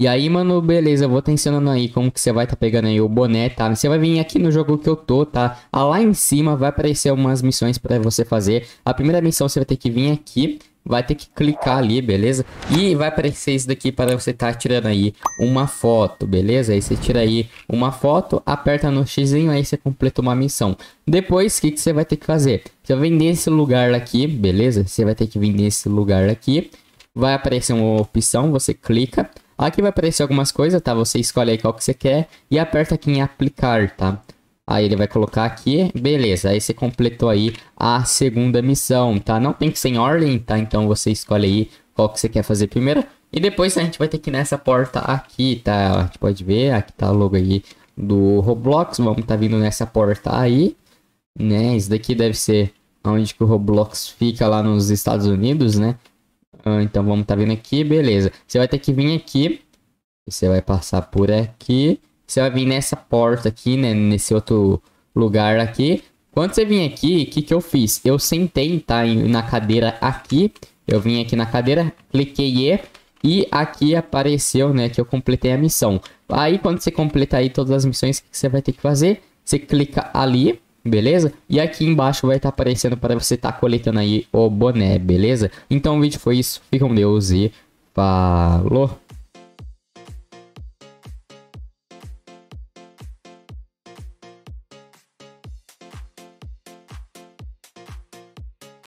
E aí, mano, beleza, vou te ensinando aí como que você vai tá pegando aí o boné, tá? Você vai vir aqui no jogo que eu tô, tá? A ah, lá em cima vai aparecer umas missões pra você fazer. A primeira missão você vai ter que vir aqui, vai ter que clicar ali, beleza? E vai aparecer isso daqui para você tá tirando aí uma foto, beleza? Aí você tira aí uma foto, aperta no xizinho, aí você completa uma missão. Depois, o que, que você vai ter que fazer? Você vai vir nesse lugar aqui, beleza? Você vai ter que vir nesse lugar aqui. Vai aparecer uma opção, você clica Aqui vai aparecer algumas coisas, tá? Você escolhe aí qual que você quer e aperta aqui em aplicar, tá? Aí ele vai colocar aqui, beleza, aí você completou aí a segunda missão, tá? Não tem que ser em ordem, tá? Então você escolhe aí qual que você quer fazer primeiro. E depois a gente vai ter que ir nessa porta aqui, tá? a gente pode ver, aqui tá o logo aí do Roblox, vamos tá vindo nessa porta aí, né? Isso daqui deve ser onde que o Roblox fica lá nos Estados Unidos, né? Ah, então vamos tá vendo aqui, beleza. Você vai ter que vir aqui. Você vai passar por aqui. Você vai vir nessa porta aqui, né? Nesse outro lugar aqui. Quando você vir aqui, o que, que eu fiz? Eu sentei, tá? Na cadeira aqui. Eu vim aqui na cadeira, cliquei E. E aqui apareceu, né? Que eu completei a missão. Aí quando você completar aí todas as missões, o que, que você vai ter que fazer? Você clica ali beleza? E aqui embaixo vai estar tá aparecendo para você estar tá coletando aí o boné, beleza? Então o vídeo foi isso, fica com Deus e falou!